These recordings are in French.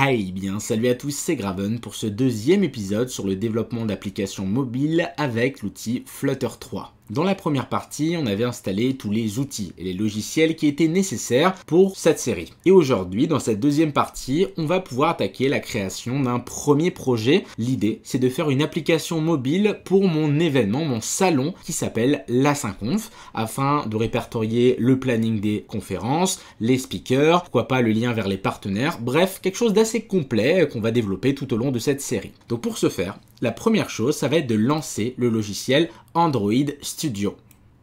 Hey bien, salut à tous, c'est Graven pour ce deuxième épisode sur le développement d'applications mobiles avec l'outil Flutter 3. Dans la première partie, on avait installé tous les outils et les logiciels qui étaient nécessaires pour cette série. Et aujourd'hui, dans cette deuxième partie, on va pouvoir attaquer la création d'un premier projet. L'idée, c'est de faire une application mobile pour mon événement, mon salon, qui s'appelle la Synconf, afin de répertorier le planning des conférences, les speakers, pourquoi pas le lien vers les partenaires, bref, quelque chose d'assez complet euh, qu'on va développer tout au long de cette série. Donc pour ce faire, la première chose, ça va être de lancer le logiciel Android Studio.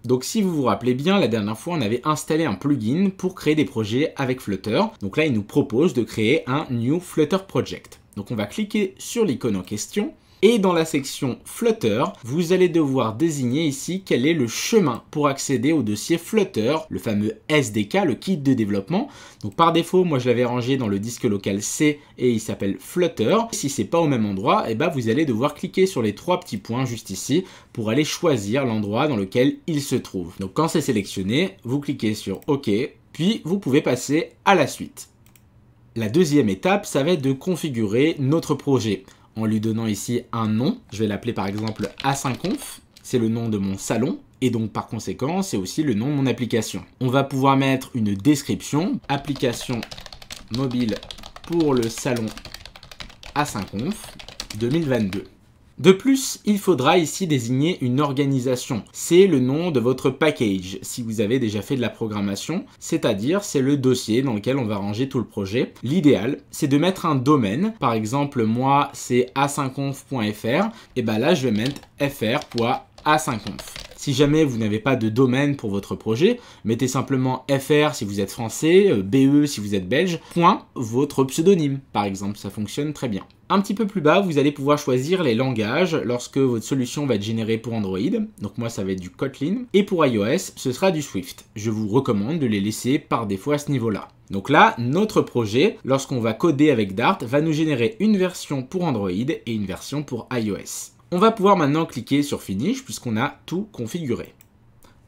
Donc si vous vous rappelez bien, la dernière fois, on avait installé un plugin pour créer des projets avec Flutter. Donc là, il nous propose de créer un New Flutter Project. Donc on va cliquer sur l'icône en question et dans la section Flutter, vous allez devoir désigner ici quel est le chemin pour accéder au dossier Flutter, le fameux SDK, le kit de développement. Donc par défaut, moi je l'avais rangé dans le disque local C et il s'appelle Flutter. Si c'est pas au même endroit, et eh ben, vous allez devoir cliquer sur les trois petits points juste ici pour aller choisir l'endroit dans lequel il se trouve. Donc quand c'est sélectionné, vous cliquez sur OK, puis vous pouvez passer à la suite. La deuxième étape, ça va être de configurer notre projet en lui donnant ici un nom. Je vais l'appeler par exemple Asynconf. C'est le nom de mon salon et donc par conséquent, c'est aussi le nom de mon application. On va pouvoir mettre une description, application mobile pour le salon Asynconf 2022. De plus, il faudra ici désigner une organisation. C'est le nom de votre package si vous avez déjà fait de la programmation, c'est-à-dire c'est le dossier dans lequel on va ranger tout le projet. L'idéal, c'est de mettre un domaine. Par exemple, moi, c'est a Et ben là, je vais mettre fra si jamais vous n'avez pas de domaine pour votre projet, mettez simplement FR si vous êtes français, euh, BE si vous êtes belge, point votre pseudonyme par exemple, ça fonctionne très bien. Un petit peu plus bas, vous allez pouvoir choisir les langages lorsque votre solution va être générée pour Android. Donc moi, ça va être du Kotlin. Et pour iOS, ce sera du Swift. Je vous recommande de les laisser par défaut à ce niveau-là. Donc là, notre projet, lorsqu'on va coder avec Dart, va nous générer une version pour Android et une version pour iOS. On va pouvoir maintenant cliquer sur Finish puisqu'on a tout configuré.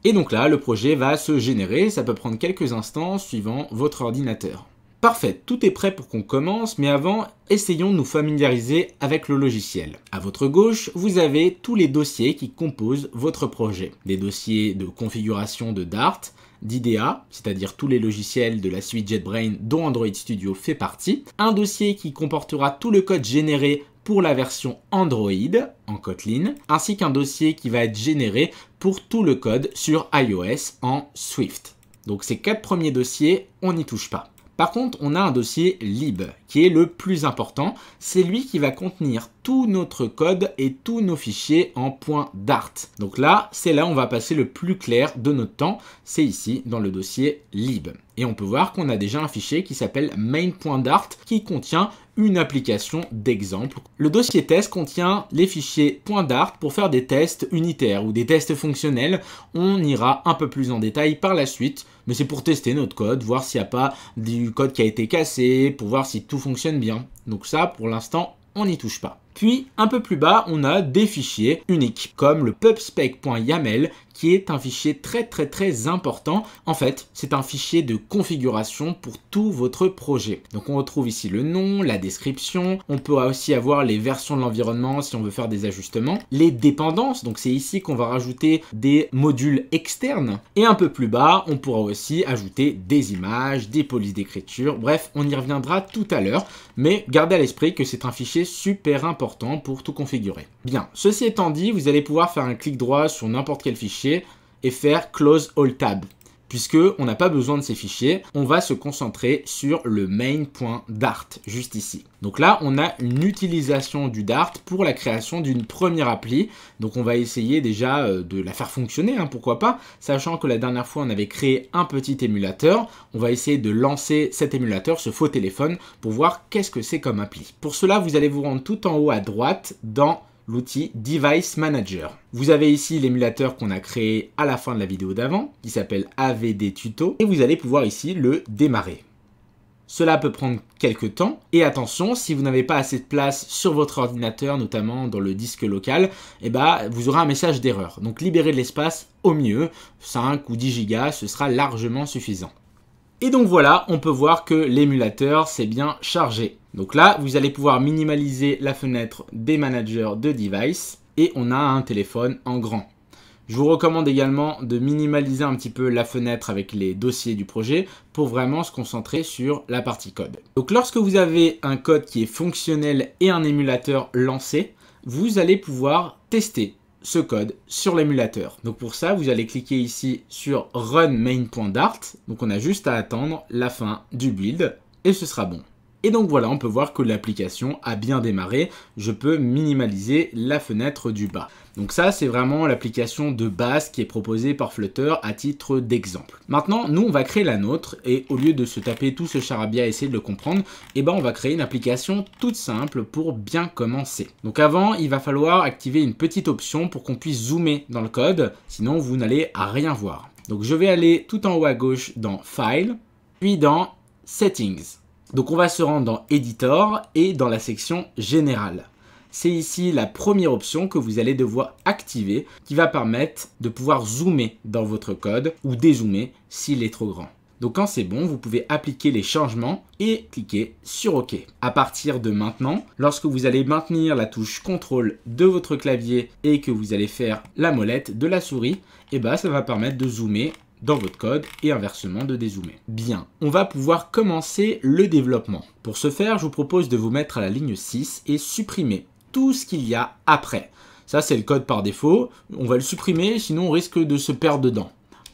Et donc là, le projet va se générer, ça peut prendre quelques instants suivant votre ordinateur. Parfait, tout est prêt pour qu'on commence, mais avant, essayons de nous familiariser avec le logiciel. À votre gauche, vous avez tous les dossiers qui composent votre projet. Des dossiers de configuration de Dart, d'IDEA, c'est-à-dire tous les logiciels de la suite JetBrain dont Android Studio fait partie, un dossier qui comportera tout le code généré pour la version Android en Kotlin, ainsi qu'un dossier qui va être généré pour tout le code sur iOS en Swift. Donc ces quatre premiers dossiers, on n'y touche pas. Par contre, on a un dossier lib qui est le plus important. C'est lui qui va contenir tout notre code et tous nos fichiers en point .dart. Donc là, c'est là où on va passer le plus clair de notre temps. C'est ici dans le dossier lib. Et on peut voir qu'on a déjà un fichier qui s'appelle main.dart qui contient une application d'exemple. Le dossier test contient les fichiers .dart pour faire des tests unitaires ou des tests fonctionnels. On ira un peu plus en détail par la suite, mais c'est pour tester notre code, voir s'il n'y a pas du code qui a été cassé, pour voir si tout fonctionne bien. Donc ça, pour l'instant, on n'y touche pas. Puis, un peu plus bas, on a des fichiers uniques, comme le pubspec.yaml qui est un fichier très très très important. En fait, c'est un fichier de configuration pour tout votre projet. Donc on retrouve ici le nom, la description, on pourra aussi avoir les versions de l'environnement si on veut faire des ajustements, les dépendances, donc c'est ici qu'on va rajouter des modules externes, et un peu plus bas, on pourra aussi ajouter des images, des polices d'écriture, bref, on y reviendra tout à l'heure, mais gardez à l'esprit que c'est un fichier super important pour tout configurer. Bien, ceci étant dit, vous allez pouvoir faire un clic droit sur n'importe quel fichier et faire close all tab puisque on n'a pas besoin de ces fichiers, on va se concentrer sur le main.dart juste ici. Donc là, on a une utilisation du Dart pour la création d'une première appli. Donc on va essayer déjà euh, de la faire fonctionner, hein, pourquoi pas. Sachant que la dernière fois, on avait créé un petit émulateur. On va essayer de lancer cet émulateur, ce faux téléphone, pour voir qu'est-ce que c'est comme appli. Pour cela, vous allez vous rendre tout en haut à droite dans l'outil Device Manager. Vous avez ici l'émulateur qu'on a créé à la fin de la vidéo d'avant, qui s'appelle AVD Tuto, et vous allez pouvoir ici le démarrer. Cela peut prendre quelques temps, et attention, si vous n'avez pas assez de place sur votre ordinateur, notamment dans le disque local, eh ben, vous aurez un message d'erreur. Donc libérez de l'espace au mieux, 5 ou 10 Go, ce sera largement suffisant. Et donc voilà, on peut voir que l'émulateur s'est bien chargé. Donc là, vous allez pouvoir minimaliser la fenêtre des managers de device et on a un téléphone en grand. Je vous recommande également de minimaliser un petit peu la fenêtre avec les dossiers du projet pour vraiment se concentrer sur la partie code. Donc lorsque vous avez un code qui est fonctionnel et un émulateur lancé, vous allez pouvoir tester ce code sur l'émulateur. Donc pour ça, vous allez cliquer ici sur Run Main.dart. Donc on a juste à attendre la fin du build et ce sera bon. Et donc voilà, on peut voir que l'application a bien démarré. Je peux minimaliser la fenêtre du bas. Donc ça, c'est vraiment l'application de base qui est proposée par Flutter à titre d'exemple. Maintenant, nous, on va créer la nôtre et au lieu de se taper tout ce charabia et essayer de le comprendre, eh ben, on va créer une application toute simple pour bien commencer. Donc avant, il va falloir activer une petite option pour qu'on puisse zoomer dans le code, sinon vous n'allez à rien voir. Donc je vais aller tout en haut à gauche dans File, puis dans Settings. Donc on va se rendre dans Editor et dans la section Générale. C'est ici la première option que vous allez devoir activer qui va permettre de pouvoir zoomer dans votre code ou dézoomer s'il est trop grand. Donc quand c'est bon, vous pouvez appliquer les changements et cliquer sur OK. À partir de maintenant, lorsque vous allez maintenir la touche CTRL de votre clavier et que vous allez faire la molette de la souris, eh ben, ça va permettre de zoomer dans votre code et inversement de dézoomer. Bien, on va pouvoir commencer le développement. Pour ce faire, je vous propose de vous mettre à la ligne 6 et supprimer tout ce qu'il y a après. Ça, c'est le code par défaut. On va le supprimer, sinon on risque de se perdre dedans.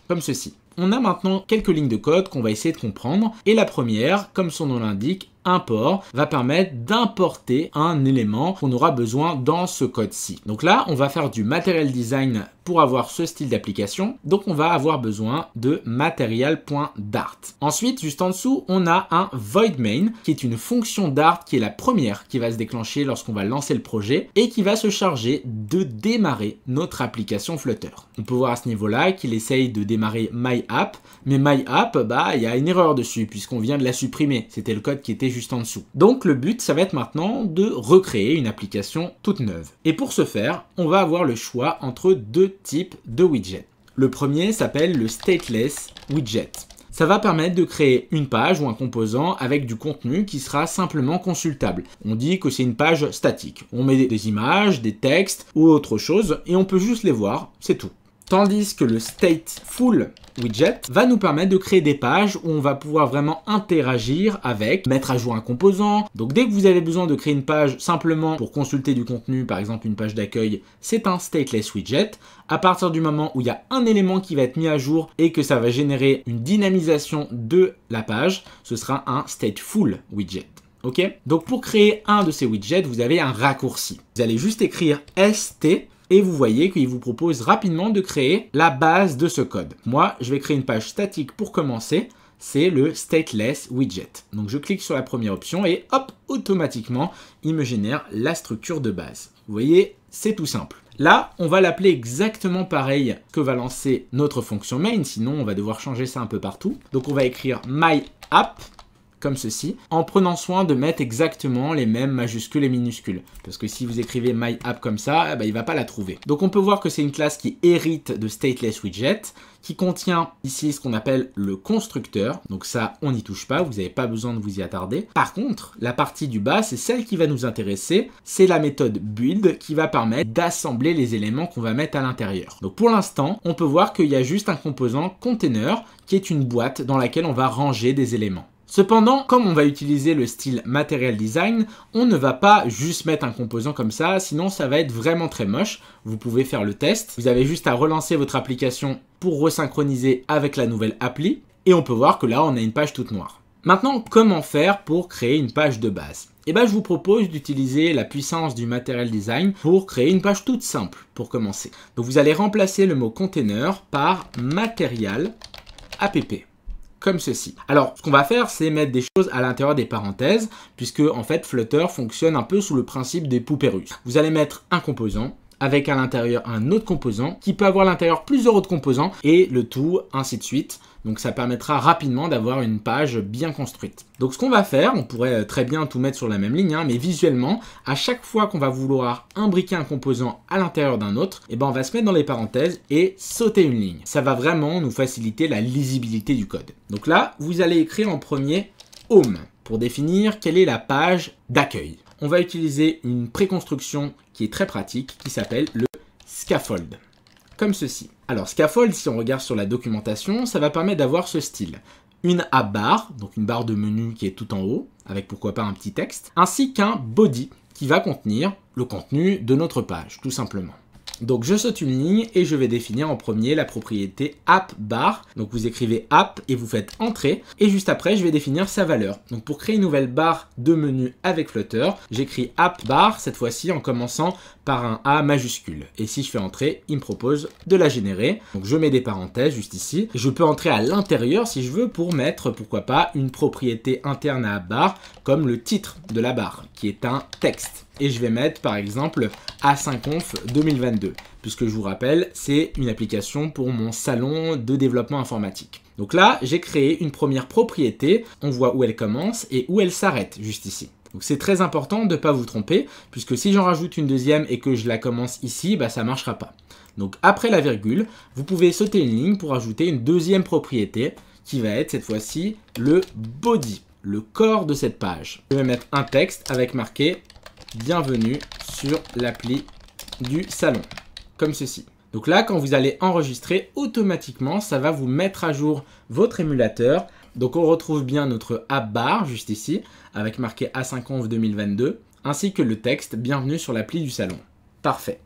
Comme ceci. On a maintenant quelques lignes de code qu'on va essayer de comprendre. Et la première, comme son nom l'indique, import va permettre d'importer un élément qu'on aura besoin dans ce code-ci. Donc là, on va faire du material design pour avoir ce style d'application. Donc on va avoir besoin de material.dart. Ensuite, juste en dessous, on a un void main qui est une fonction dart qui est la première qui va se déclencher lorsqu'on va lancer le projet et qui va se charger de démarrer notre application Flutter. On peut voir à ce niveau-là qu'il essaye de démarrer MyApp, mais MyApp, bah, il y a une erreur dessus puisqu'on vient de la supprimer. C'était le code qui était juste en dessous. Donc le but, ça va être maintenant de recréer une application toute neuve. Et pour ce faire, on va avoir le choix entre deux types de widgets. Le premier s'appelle le stateless widget. Ça va permettre de créer une page ou un composant avec du contenu qui sera simplement consultable. On dit que c'est une page statique. On met des images, des textes ou autre chose et on peut juste les voir, c'est tout. Tandis que le Stateful widget va nous permettre de créer des pages où on va pouvoir vraiment interagir avec, mettre à jour un composant. Donc dès que vous avez besoin de créer une page simplement pour consulter du contenu, par exemple une page d'accueil, c'est un stateless widget. À partir du moment où il y a un élément qui va être mis à jour et que ça va générer une dynamisation de la page, ce sera un stateful widget. Ok Donc pour créer un de ces widgets, vous avez un raccourci. Vous allez juste écrire ST et vous voyez qu'il vous propose rapidement de créer la base de ce code. Moi, je vais créer une page statique pour commencer c'est le stateless widget. Donc je clique sur la première option et hop, automatiquement, il me génère la structure de base. Vous voyez, c'est tout simple. Là, on va l'appeler exactement pareil que va lancer notre fonction main, sinon on va devoir changer ça un peu partout. Donc on va écrire my app comme ceci, en prenant soin de mettre exactement les mêmes majuscules et minuscules. Parce que si vous écrivez my app comme ça, il eh ben, il va pas la trouver. Donc on peut voir que c'est une classe qui hérite de stateless widget, qui contient ici ce qu'on appelle le constructeur. Donc ça, on n'y touche pas, vous n'avez pas besoin de vous y attarder. Par contre, la partie du bas, c'est celle qui va nous intéresser. C'est la méthode build qui va permettre d'assembler les éléments qu'on va mettre à l'intérieur. Donc pour l'instant, on peut voir qu'il y a juste un composant container qui est une boîte dans laquelle on va ranger des éléments. Cependant, comme on va utiliser le style Material Design, on ne va pas juste mettre un composant comme ça, sinon ça va être vraiment très moche. Vous pouvez faire le test. Vous avez juste à relancer votre application pour resynchroniser avec la nouvelle appli. Et on peut voir que là, on a une page toute noire. Maintenant, comment faire pour créer une page de base et eh ben, je vous propose d'utiliser la puissance du Material Design pour créer une page toute simple pour commencer. Donc vous allez remplacer le mot container par Material app comme ceci. Alors, ce qu'on va faire, c'est mettre des choses à l'intérieur des parenthèses, puisque en fait, Flutter fonctionne un peu sous le principe des poupées russes. Vous allez mettre un composant, avec à l'intérieur un autre composant qui peut avoir à l'intérieur plusieurs autres composants et le tout ainsi de suite. Donc ça permettra rapidement d'avoir une page bien construite. Donc ce qu'on va faire, on pourrait très bien tout mettre sur la même ligne, hein, mais visuellement, à chaque fois qu'on va vouloir imbriquer un composant à l'intérieur d'un autre, eh ben on va se mettre dans les parenthèses et sauter une ligne. Ça va vraiment nous faciliter la lisibilité du code. Donc là, vous allez écrire en premier Home pour définir quelle est la page d'accueil on va utiliser une préconstruction qui est très pratique, qui s'appelle le scaffold. Comme ceci. Alors scaffold, si on regarde sur la documentation, ça va permettre d'avoir ce style. Une à barre, donc une barre de menu qui est tout en haut, avec pourquoi pas un petit texte, ainsi qu'un body qui va contenir le contenu de notre page, tout simplement. Donc je saute une ligne et je vais définir en premier la propriété app bar. Donc vous écrivez app et vous faites entrée. Et juste après, je vais définir sa valeur. Donc pour créer une nouvelle barre de menu avec Flutter, j'écris app bar cette fois-ci en commençant par un A majuscule. Et si je fais entrer, il me propose de la générer. Donc je mets des parenthèses juste ici. Je peux entrer à l'intérieur si je veux pour mettre, pourquoi pas, une propriété interne à app bar comme le titre de la barre qui est un texte et je vais mettre par exemple A5Conf 2022, puisque je vous rappelle, c'est une application pour mon salon de développement informatique. Donc là, j'ai créé une première propriété, on voit où elle commence et où elle s'arrête, juste ici. Donc c'est très important de ne pas vous tromper, puisque si j'en rajoute une deuxième et que je la commence ici, bah, ça ne marchera pas. Donc après la virgule, vous pouvez sauter une ligne pour ajouter une deuxième propriété, qui va être cette fois-ci le body, le corps de cette page. Je vais mettre un texte avec marqué bienvenue sur l'appli du salon, comme ceci. Donc là, quand vous allez enregistrer, automatiquement, ça va vous mettre à jour votre émulateur. Donc on retrouve bien notre app bar juste ici, avec marqué a 5 2022, ainsi que le texte Bienvenue sur l'appli du salon. Parfait.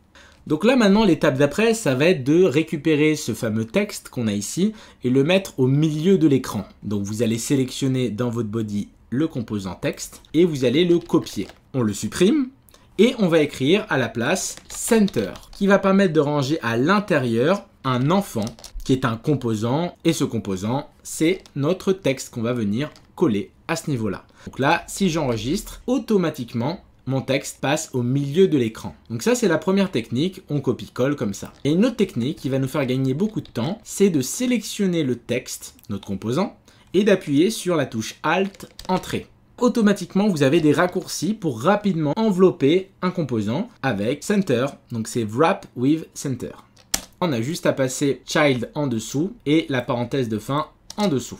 Donc là maintenant l'étape d'après ça va être de récupérer ce fameux texte qu'on a ici et le mettre au milieu de l'écran. Donc vous allez sélectionner dans votre body le composant texte et vous allez le copier. On le supprime et on va écrire à la place center qui va permettre de ranger à l'intérieur un enfant qui est un composant et ce composant c'est notre texte qu'on va venir coller à ce niveau là. Donc là si j'enregistre automatiquement mon texte passe au milieu de l'écran. Donc ça, c'est la première technique, on copie-colle comme ça. Et une autre technique qui va nous faire gagner beaucoup de temps, c'est de sélectionner le texte, notre composant, et d'appuyer sur la touche Alt Entrée. Automatiquement, vous avez des raccourcis pour rapidement envelopper un composant avec Center. Donc c'est Wrap with Center. On a juste à passer Child en dessous et la parenthèse de fin en dessous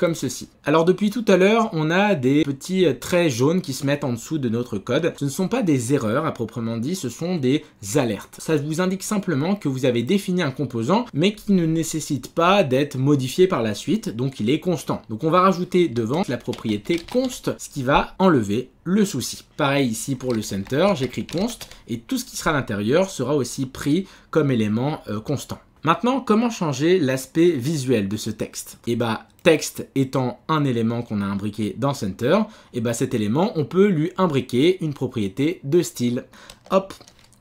comme ceci. Alors depuis tout à l'heure, on a des petits traits jaunes qui se mettent en dessous de notre code. Ce ne sont pas des erreurs à proprement dit, ce sont des alertes. Ça vous indique simplement que vous avez défini un composant, mais qui ne nécessite pas d'être modifié par la suite, donc il est constant. Donc on va rajouter devant la propriété const, ce qui va enlever le souci. Pareil ici pour le center, j'écris const et tout ce qui sera à l'intérieur sera aussi pris comme élément euh, constant. Maintenant, comment changer l'aspect visuel de ce texte Et eh bah, texte étant un élément qu'on a imbriqué dans Center, et eh bah cet élément, on peut lui imbriquer une propriété de style. Hop,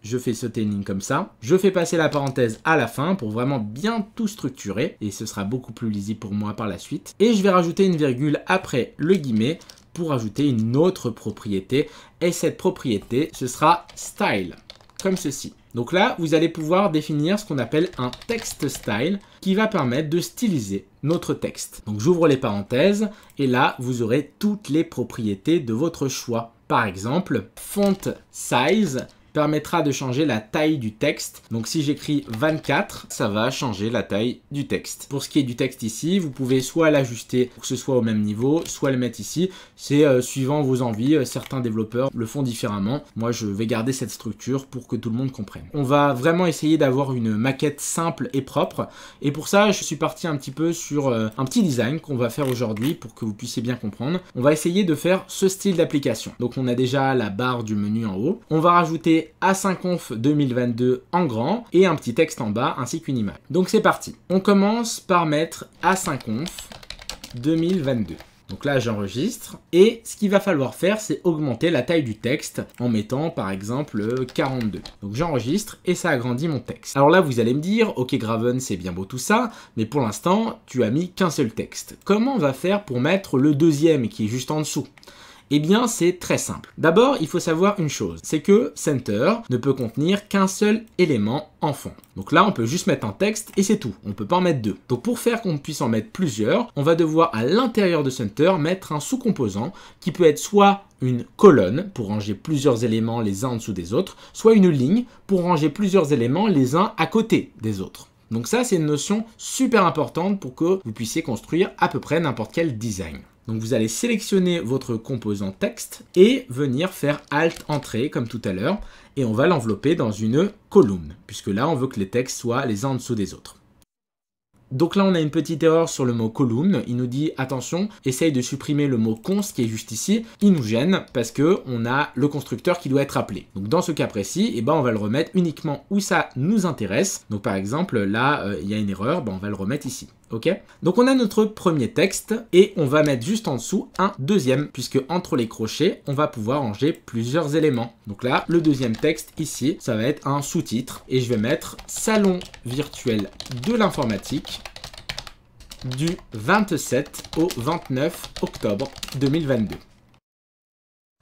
je fais sauter une ligne comme ça. Je fais passer la parenthèse à la fin pour vraiment bien tout structurer et ce sera beaucoup plus lisible pour moi par la suite. Et je vais rajouter une virgule après le guillemet pour ajouter une autre propriété et cette propriété ce sera style comme ceci. Donc là, vous allez pouvoir définir ce qu'on appelle un text style qui va permettre de styliser notre texte. Donc j'ouvre les parenthèses et là, vous aurez toutes les propriétés de votre choix. Par exemple, font size permettra de changer la taille du texte. Donc si j'écris 24, ça va changer la taille du texte. Pour ce qui est du texte ici, vous pouvez soit l'ajuster pour que ce soit au même niveau, soit le mettre ici. C'est euh, suivant vos envies, euh, certains développeurs le font différemment. Moi je vais garder cette structure pour que tout le monde comprenne. On va vraiment essayer d'avoir une maquette simple et propre. Et pour ça, je suis parti un petit peu sur euh, un petit design qu'on va faire aujourd'hui pour que vous puissiez bien comprendre. On va essayer de faire ce style d'application. Donc on a déjà la barre du menu en haut. On va rajouter a5onf 2022 en grand et un petit texte en bas ainsi qu'une image. Donc c'est parti. On commence par mettre A5onf 2022. Donc là, j'enregistre. Et ce qu'il va falloir faire, c'est augmenter la taille du texte en mettant par exemple 42. Donc j'enregistre et ça agrandit mon texte. Alors là, vous allez me dire, ok Graven, c'est bien beau tout ça, mais pour l'instant, tu as mis qu'un seul texte. Comment on va faire pour mettre le deuxième qui est juste en dessous eh bien, c'est très simple. D'abord, il faut savoir une chose, c'est que center ne peut contenir qu'un seul élément en fond. Donc là, on peut juste mettre un texte et c'est tout. On peut pas en mettre deux. Donc pour faire qu'on puisse en mettre plusieurs, on va devoir à l'intérieur de center mettre un sous-composant qui peut être soit une colonne pour ranger plusieurs éléments les uns en dessous des autres, soit une ligne pour ranger plusieurs éléments les uns à côté des autres. Donc ça, c'est une notion super importante pour que vous puissiez construire à peu près n'importe quel design. Donc vous allez sélectionner votre composant texte et venir faire Alt Entrée comme tout à l'heure et on va l'envelopper dans une colonne puisque là on veut que les textes soient les uns en dessous des autres. Donc là, on a une petite erreur sur le mot column. Il nous dit, attention, essaye de supprimer le mot const qui est juste ici. Il nous gêne parce qu'on a le constructeur qui doit être appelé. Donc dans ce cas précis, eh ben, on va le remettre uniquement où ça nous intéresse. Donc par exemple, là, euh, il y a une erreur, ben, on va le remettre ici ok Donc on a notre premier texte et on va mettre juste en dessous un deuxième puisque entre les crochets, on va pouvoir ranger plusieurs éléments. Donc là, le deuxième texte ici, ça va être un sous-titre et je vais mettre salon virtuel de l'informatique du 27 au 29 octobre 2022.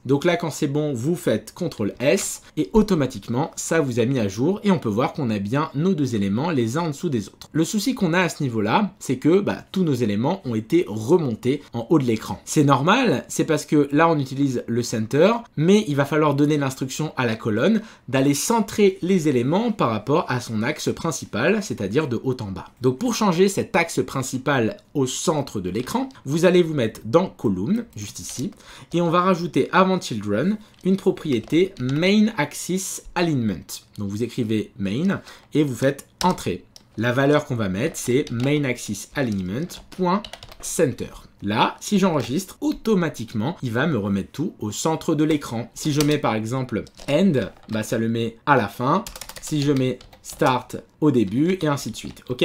Donc là, quand c'est bon, vous faites CTRL S et automatiquement, ça vous a mis à jour et on peut voir qu'on a bien nos deux éléments les uns en dessous des autres. Le souci qu'on a à ce niveau-là, c'est que bah, tous nos éléments ont été remontés en haut de l'écran. C'est normal, c'est parce que là, on utilise le center, mais il va falloir donner l'instruction à la colonne d'aller centrer les éléments par rapport à son axe principal, c'est-à-dire de haut en bas. Donc pour changer cet axe principal au centre de l'écran, vous allez vous mettre dans column, juste ici, et on va rajouter avant Children une propriété main axis alignment. Donc vous écrivez main et vous faites entrer. La valeur qu'on va mettre c'est main axis alignment.center. Là, si j'enregistre, automatiquement, il va me remettre tout au centre de l'écran. Si je mets par exemple end, bah ça le met à la fin. Si je mets start au début et ainsi de suite. OK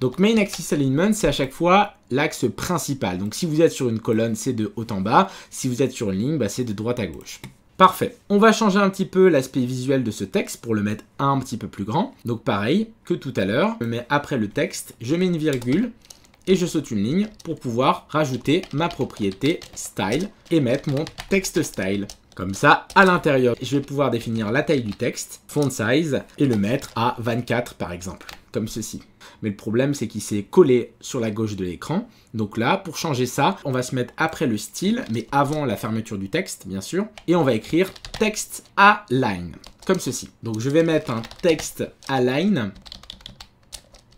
donc main axis alignment, c'est à chaque fois l'axe principal. Donc si vous êtes sur une colonne, c'est de haut en bas. Si vous êtes sur une ligne, bah, c'est de droite à gauche. Parfait. On va changer un petit peu l'aspect visuel de ce texte pour le mettre un petit peu plus grand. Donc pareil que tout à l'heure, je mets après le texte, je mets une virgule et je saute une ligne pour pouvoir rajouter ma propriété style et mettre mon texte style comme ça à l'intérieur. Je vais pouvoir définir la taille du texte, font size, et le mettre à 24 par exemple, comme ceci. Mais le problème, c'est qu'il s'est collé sur la gauche de l'écran. Donc là, pour changer ça, on va se mettre après le style, mais avant la fermeture du texte, bien sûr. Et on va écrire text align, comme ceci. Donc je vais mettre un text align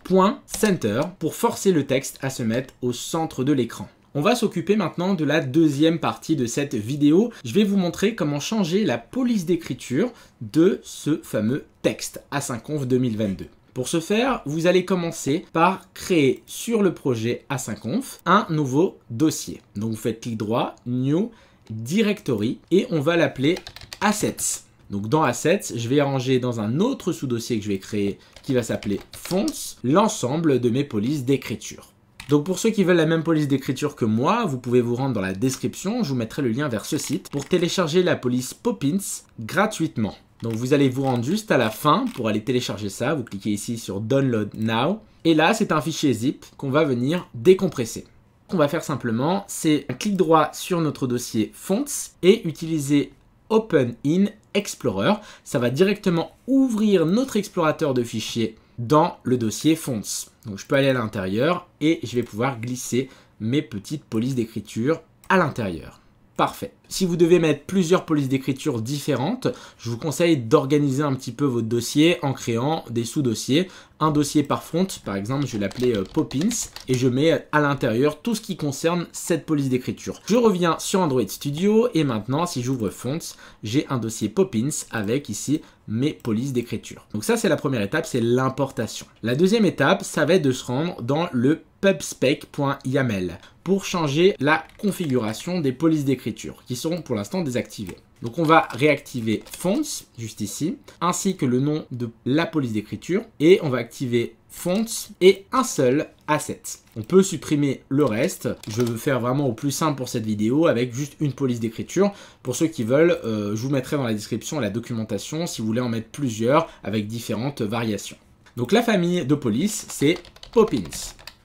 point center pour forcer le texte à se mettre au centre de l'écran. On va s'occuper maintenant de la deuxième partie de cette vidéo. Je vais vous montrer comment changer la police d'écriture de ce fameux texte Asynconf 2022. Pour ce faire, vous allez commencer par créer sur le projet Asynconf un nouveau dossier. Donc vous faites clic droit, New Directory et on va l'appeler Assets. Donc dans Assets, je vais ranger dans un autre sous-dossier que je vais créer qui va s'appeler Fonts l'ensemble de mes polices d'écriture. Donc pour ceux qui veulent la même police d'écriture que moi, vous pouvez vous rendre dans la description, je vous mettrai le lien vers ce site pour télécharger la police Poppins gratuitement. Donc vous allez vous rendre juste à la fin pour aller télécharger ça, vous cliquez ici sur Download Now, et là c'est un fichier zip qu'on va venir décompresser qu'on va faire simplement, c'est un clic droit sur notre dossier Fonts et utiliser Open in Explorer. Ça va directement ouvrir notre explorateur de fichiers dans le dossier fonts. Donc je peux aller à l'intérieur et je vais pouvoir glisser mes petites polices d'écriture à l'intérieur. Parfait. Si vous devez mettre plusieurs polices d'écriture différentes, je vous conseille d'organiser un petit peu votre dossier en créant des sous-dossiers. Un dossier par front, par exemple, je vais l'appeler euh, Poppins, et je mets à l'intérieur tout ce qui concerne cette police d'écriture. Je reviens sur Android Studio, et maintenant, si j'ouvre Fonts, j'ai un dossier Poppins avec ici mes polices d'écriture. Donc ça, c'est la première étape, c'est l'importation. La deuxième étape, ça va être de se rendre dans le pubspec.yaml pour changer la configuration des polices d'écriture qui seront pour l'instant désactivées. Donc on va réactiver fonts juste ici, ainsi que le nom de la police d'écriture et on va activer fonts et un seul asset. On peut supprimer le reste. Je veux faire vraiment au plus simple pour cette vidéo avec juste une police d'écriture. Pour ceux qui veulent, euh, je vous mettrai dans la description la documentation si vous voulez en mettre plusieurs avec différentes variations. Donc la famille de police, c'est Poppins.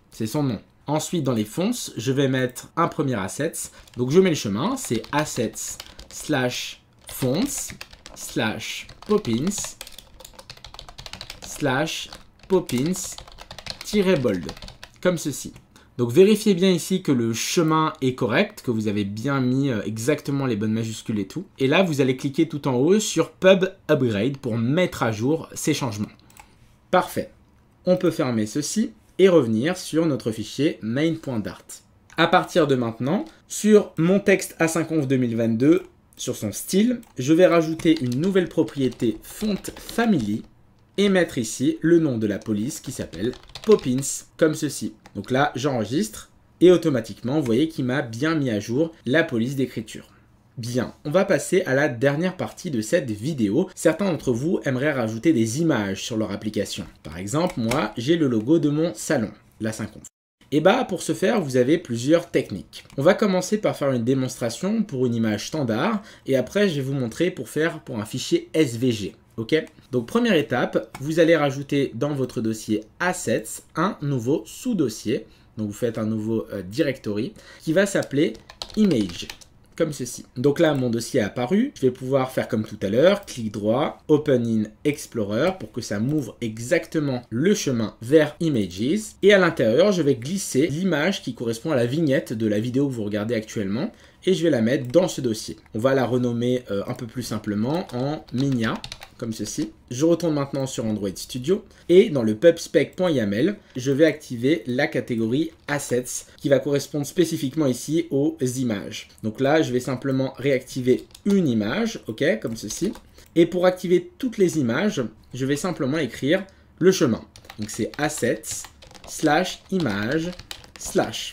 C'est son nom. Ensuite, dans les fonts, je vais mettre un premier assets. Donc, je mets le chemin. C'est assets slash fonts slash poppins slash poppins-bold. Comme ceci. Donc vérifiez bien ici que le chemin est correct, que vous avez bien mis euh, exactement les bonnes majuscules et tout. Et là, vous allez cliquer tout en haut sur Pub Upgrade pour mettre à jour ces changements. Parfait. On peut fermer ceci et revenir sur notre fichier main.dart. À partir de maintenant, sur mon texte A511 2022, sur son style, je vais rajouter une nouvelle propriété font family et mettre ici le nom de la police qui s'appelle Poppins, comme ceci. Donc là, j'enregistre et automatiquement, vous voyez qu'il m'a bien mis à jour la police d'écriture. Bien, on va passer à la dernière partie de cette vidéo. Certains d'entre vous aimeraient rajouter des images sur leur application. Par exemple, moi, j'ai le logo de mon salon, la 50. Et eh bah pour ce faire, vous avez plusieurs techniques. On va commencer par faire une démonstration pour une image standard et après je vais vous montrer pour faire pour un fichier SVG. Ok Donc première étape, vous allez rajouter dans votre dossier Assets un nouveau sous-dossier. Donc vous faites un nouveau euh, directory qui va s'appeler Image comme ceci. Donc là, mon dossier est apparu. Je vais pouvoir faire comme tout à l'heure, clic droit, Open in Explorer pour que ça m'ouvre exactement le chemin vers Images. Et à l'intérieur, je vais glisser l'image qui correspond à la vignette de la vidéo que vous regardez actuellement et je vais la mettre dans ce dossier. On va la renommer euh, un peu plus simplement en Minia, comme ceci. Je retourne maintenant sur Android Studio et dans le pubspec.yaml, je vais activer la catégorie Assets qui va correspondre spécifiquement ici aux images. Donc là, je vais simplement réactiver une image, ok, comme ceci. Et pour activer toutes les images, je vais simplement écrire le chemin. Donc c'est Assets slash image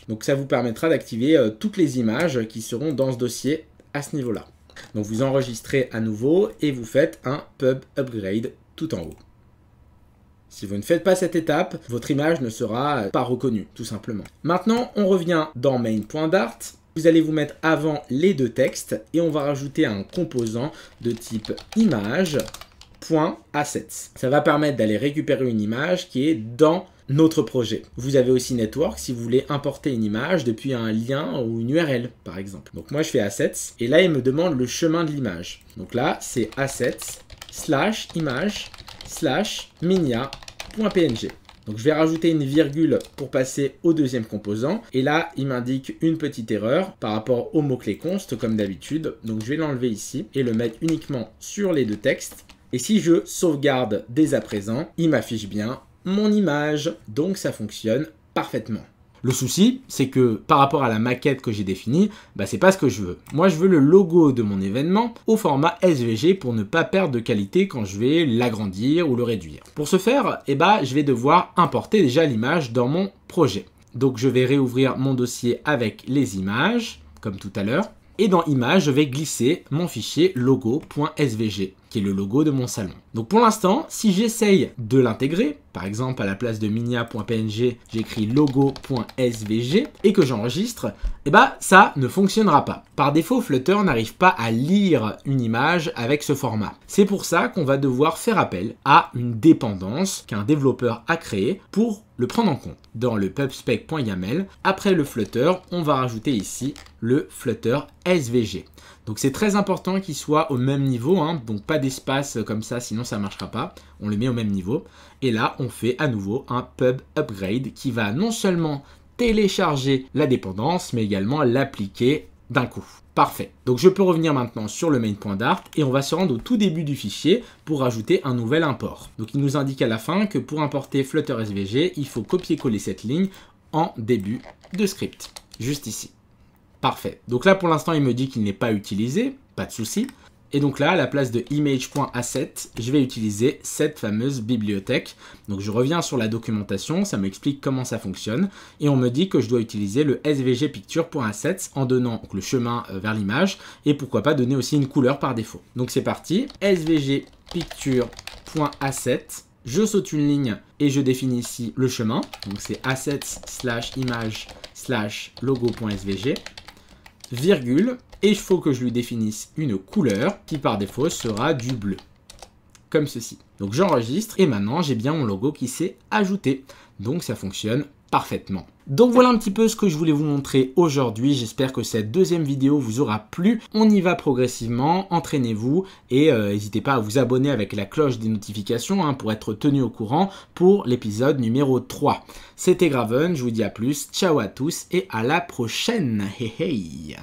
donc ça vous permettra d'activer euh, toutes les images qui seront dans ce dossier à ce niveau-là. Donc vous enregistrez à nouveau et vous faites un pub upgrade tout en haut. Si vous ne faites pas cette étape, votre image ne sera euh, pas reconnue, tout simplement. Maintenant, on revient dans main.dart. Vous allez vous mettre avant les deux textes et on va rajouter un composant de type image.assets. Ça va permettre d'aller récupérer une image qui est dans notre projet. Vous avez aussi Network si vous voulez importer une image depuis un lien ou une URL par exemple. Donc moi je fais Assets et là il me demande le chemin de l'image. Donc là c'est Assets slash image slash minia.png. Donc je vais rajouter une virgule pour passer au deuxième composant. Et là, il m'indique une petite erreur par rapport au mot-clé const comme d'habitude. Donc je vais l'enlever ici et le mettre uniquement sur les deux textes. Et si je sauvegarde dès à présent, il m'affiche bien mon image. Donc ça fonctionne parfaitement. Le souci, c'est que par rapport à la maquette que j'ai définie, bah, c'est pas ce que je veux. Moi, je veux le logo de mon événement au format SVG pour ne pas perdre de qualité quand je vais l'agrandir ou le réduire. Pour ce faire, eh bah, je vais devoir importer déjà l'image dans mon projet. Donc, je vais réouvrir mon dossier avec les images, comme tout à l'heure. Et dans Images, je vais glisser mon fichier logo.svg, qui est le logo de mon salon. Donc pour l'instant, si j'essaye de l'intégrer, par exemple à la place de minia.png, j'écris logo.svg et que j'enregistre, eh ben ça ne fonctionnera pas. Par défaut, Flutter n'arrive pas à lire une image avec ce format. C'est pour ça qu'on va devoir faire appel à une dépendance qu'un développeur a créée pour le prendre en compte. Dans le pubspec.yaml, après le Flutter, on va rajouter ici le Flutter SVG. Donc c'est très important qu'il soit au même niveau, hein, donc pas d'espace comme ça, sinon ça ne marchera pas. On le met au même niveau. Et là, on fait à nouveau un pub upgrade qui va non seulement télécharger la dépendance, mais également l'appliquer d'un coup. Parfait. Donc je peux revenir maintenant sur le main.dart et on va se rendre au tout début du fichier pour ajouter un nouvel import. Donc il nous indique à la fin que pour importer Flutter SVG, il faut copier-coller cette ligne en début de script, juste ici. Parfait. Donc là pour l'instant il me dit qu'il n'est pas utilisé, pas de souci. Et donc là, à la place de image.asset, je vais utiliser cette fameuse bibliothèque. Donc je reviens sur la documentation, ça m'explique comment ça fonctionne. Et on me dit que je dois utiliser le svgpicture.assets en donnant le chemin euh, vers l'image. Et pourquoi pas donner aussi une couleur par défaut. Donc c'est parti, svgpicture.asset. Je saute une ligne et je définis ici le chemin. Donc c'est assets slash image slash logo.svg virgule, et il faut que je lui définisse une couleur qui par défaut sera du bleu, comme ceci. Donc j'enregistre et maintenant j'ai bien mon logo qui s'est ajouté. Donc ça fonctionne parfaitement. Donc voilà un petit peu ce que je voulais vous montrer aujourd'hui. J'espère que cette deuxième vidéo vous aura plu. On y va progressivement, entraînez-vous et euh, n'hésitez pas à vous abonner avec la cloche des notifications hein, pour être tenu au courant pour l'épisode numéro 3. C'était Graven, je vous dis à plus, ciao à tous et à la prochaine. Hey hey